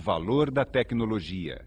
valor da tecnologia.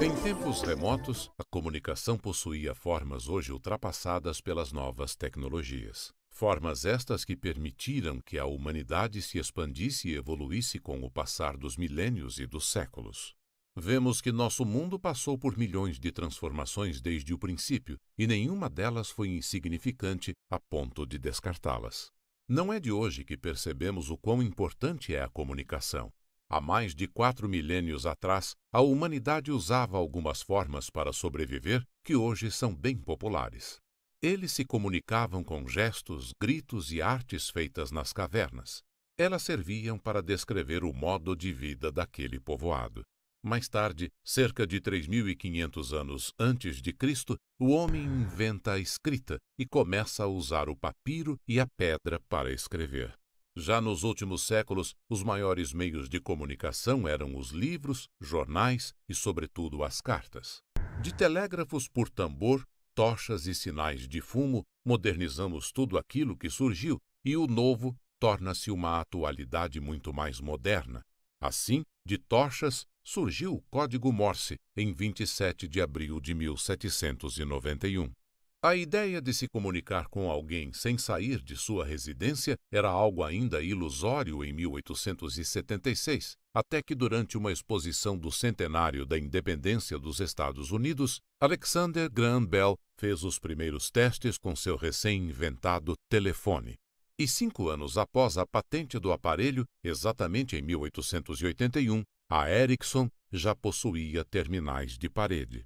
Em tempos remotos, a comunicação possuía formas hoje ultrapassadas pelas novas tecnologias. Formas estas que permitiram que a humanidade se expandisse e evoluísse com o passar dos milênios e dos séculos. Vemos que nosso mundo passou por milhões de transformações desde o princípio, e nenhuma delas foi insignificante a ponto de descartá-las. Não é de hoje que percebemos o quão importante é a comunicação, Há mais de quatro milênios atrás, a humanidade usava algumas formas para sobreviver que hoje são bem populares. Eles se comunicavam com gestos, gritos e artes feitas nas cavernas. Elas serviam para descrever o modo de vida daquele povoado. Mais tarde, cerca de 3.500 anos antes de Cristo, o homem inventa a escrita e começa a usar o papiro e a pedra para escrever. Já nos últimos séculos, os maiores meios de comunicação eram os livros, jornais e, sobretudo, as cartas. De telégrafos por tambor, tochas e sinais de fumo, modernizamos tudo aquilo que surgiu e o novo torna-se uma atualidade muito mais moderna. Assim, de tochas surgiu o código Morse em 27 de abril de 1791. A ideia de se comunicar com alguém sem sair de sua residência era algo ainda ilusório em 1876, até que durante uma exposição do centenário da independência dos Estados Unidos, Alexander Graham Bell fez os primeiros testes com seu recém-inventado telefone. E cinco anos após a patente do aparelho, exatamente em 1881, a Ericsson já possuía terminais de parede.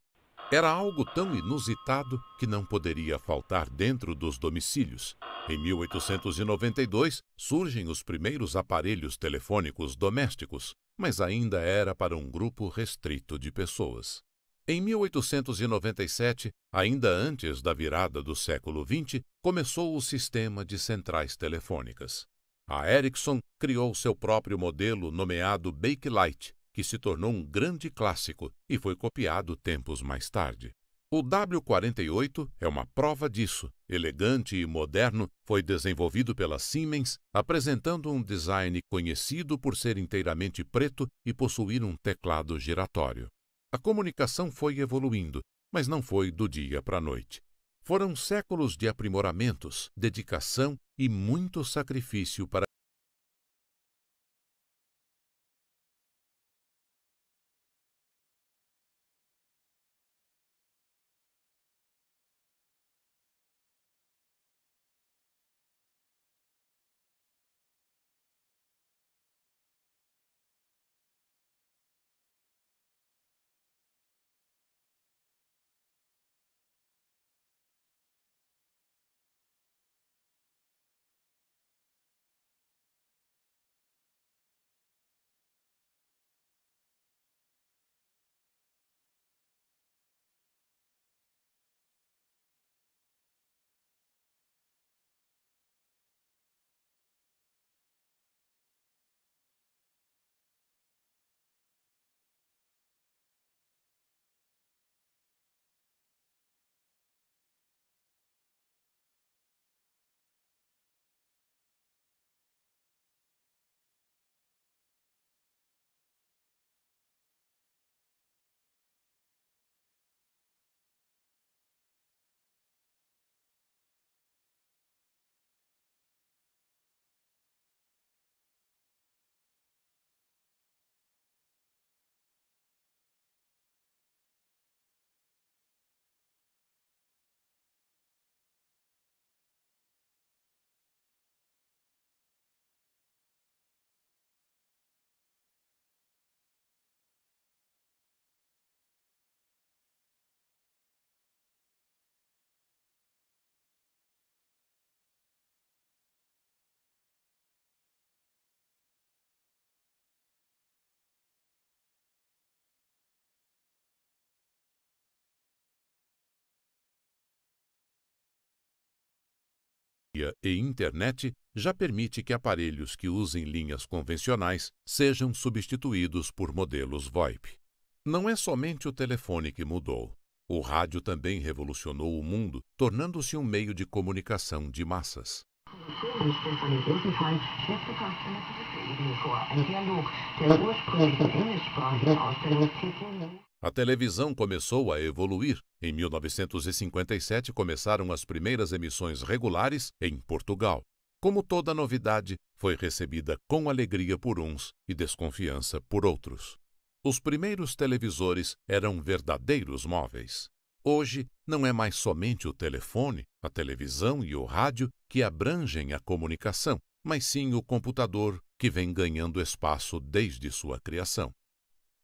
Era algo tão inusitado que não poderia faltar dentro dos domicílios. Em 1892, surgem os primeiros aparelhos telefônicos domésticos, mas ainda era para um grupo restrito de pessoas. Em 1897, ainda antes da virada do século XX, começou o sistema de centrais telefônicas. A Ericsson criou seu próprio modelo nomeado Bakelite, que se tornou um grande clássico e foi copiado tempos mais tarde. O W48 é uma prova disso. Elegante e moderno, foi desenvolvido pela Siemens, apresentando um design conhecido por ser inteiramente preto e possuir um teclado giratório. A comunicação foi evoluindo, mas não foi do dia para a noite. Foram séculos de aprimoramentos, dedicação e muito sacrifício para tecnologia e internet já permite que aparelhos que usem linhas convencionais sejam substituídos por modelos VoIP. Não é somente o telefone que mudou. O rádio também revolucionou o mundo, tornando-se um meio de comunicação de massas. A televisão começou a evoluir. Em 1957 começaram as primeiras emissões regulares em Portugal. Como toda novidade, foi recebida com alegria por uns e desconfiança por outros. Os primeiros televisores eram verdadeiros móveis. Hoje, não é mais somente o telefone, a televisão e o rádio que abrangem a comunicação, mas sim o computador, que vem ganhando espaço desde sua criação.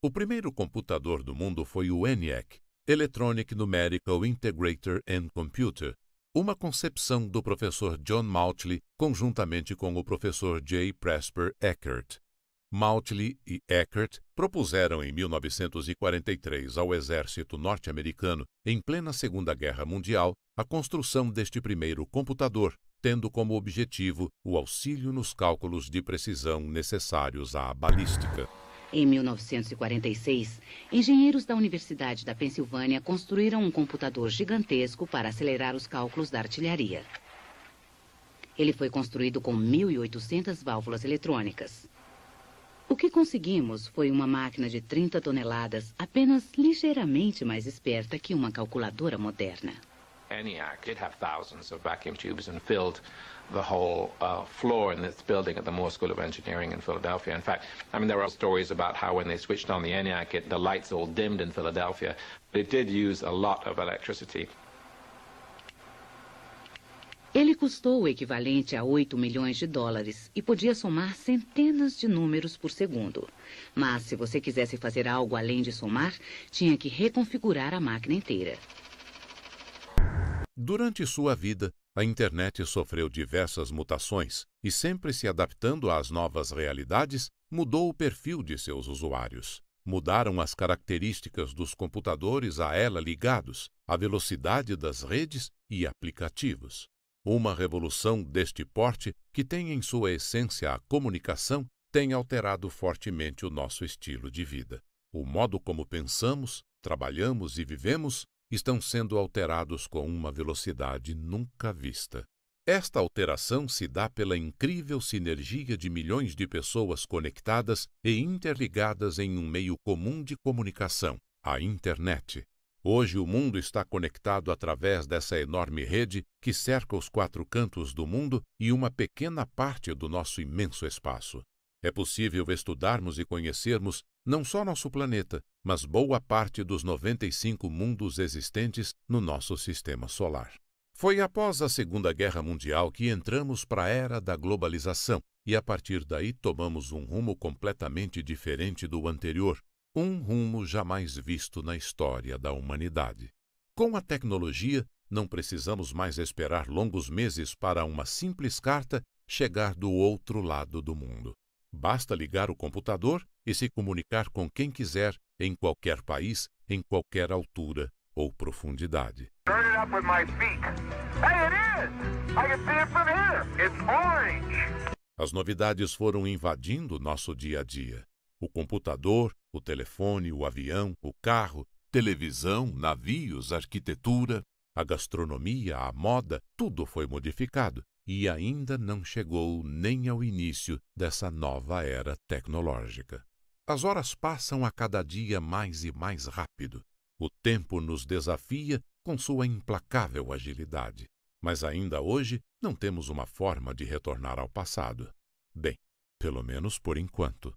O primeiro computador do mundo foi o ENIAC, Electronic Numerical Integrator and Computer, uma concepção do professor John Mauchly conjuntamente com o professor J. Presper Eckert. Mauchly e Eckert propuseram em 1943 ao exército norte-americano, em plena Segunda Guerra Mundial, a construção deste primeiro computador, tendo como objetivo o auxílio nos cálculos de precisão necessários à balística. Em 1946, engenheiros da Universidade da Pensilvânia construíram um computador gigantesco para acelerar os cálculos da artilharia. Ele foi construído com 1.800 válvulas eletrônicas. O que conseguimos foi uma máquina de 30 toneladas apenas ligeiramente mais esperta que uma calculadora moderna. ENIAC did have thousands of vacuum tubes and filled the whole uh, floor in this building at the Moore School of Engineering in Philadelphia. In fact, I mean, there are stories about how when they switched on the ENIAC, it, the lights all dimmed in Philadelphia. But it did use a lot of electricity. Ele custou o equivalente a 8 milhões de dólares e podia somar centenas de números por segundo. Mas se você quisesse fazer algo além de somar, tinha que reconfigurar a máquina inteira. Durante sua vida, a internet sofreu diversas mutações e, sempre se adaptando às novas realidades, mudou o perfil de seus usuários. Mudaram as características dos computadores a ela ligados, a velocidade das redes e aplicativos. Uma revolução deste porte, que tem em sua essência a comunicação, tem alterado fortemente o nosso estilo de vida. O modo como pensamos, trabalhamos e vivemos estão sendo alterados com uma velocidade nunca vista. Esta alteração se dá pela incrível sinergia de milhões de pessoas conectadas e interligadas em um meio comum de comunicação, a internet. Hoje o mundo está conectado através dessa enorme rede que cerca os quatro cantos do mundo e uma pequena parte do nosso imenso espaço. É possível estudarmos e conhecermos não só nosso planeta, mas boa parte dos 95 mundos existentes no nosso sistema solar. Foi após a Segunda Guerra Mundial que entramos para a era da globalização e a partir daí tomamos um rumo completamente diferente do anterior, um rumo jamais visto na história da humanidade. Com a tecnologia, não precisamos mais esperar longos meses para uma simples carta chegar do outro lado do mundo. Basta ligar o computador e se comunicar com quem quiser, em qualquer país, em qualquer altura ou profundidade. As novidades foram invadindo nosso dia a dia. O computador, o telefone, o avião, o carro, televisão, navios, arquitetura, a gastronomia, a moda, tudo foi modificado e ainda não chegou nem ao início dessa nova era tecnológica. As horas passam a cada dia mais e mais rápido. O tempo nos desafia com sua implacável agilidade. Mas ainda hoje não temos uma forma de retornar ao passado. Bem, pelo menos por enquanto.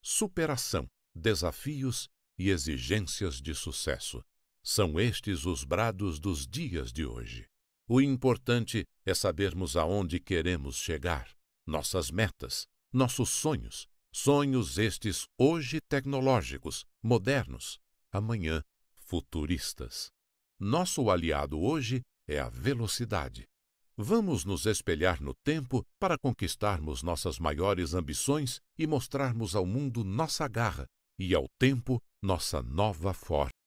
Superação, desafios e exigências de sucesso. São estes os brados dos dias de hoje. O importante é sabermos aonde queremos chegar, nossas metas, nossos sonhos, sonhos estes hoje tecnológicos, modernos, amanhã futuristas. Nosso aliado hoje é a velocidade. Vamos nos espelhar no tempo para conquistarmos nossas maiores ambições e mostrarmos ao mundo nossa garra e ao tempo nossa nova forma.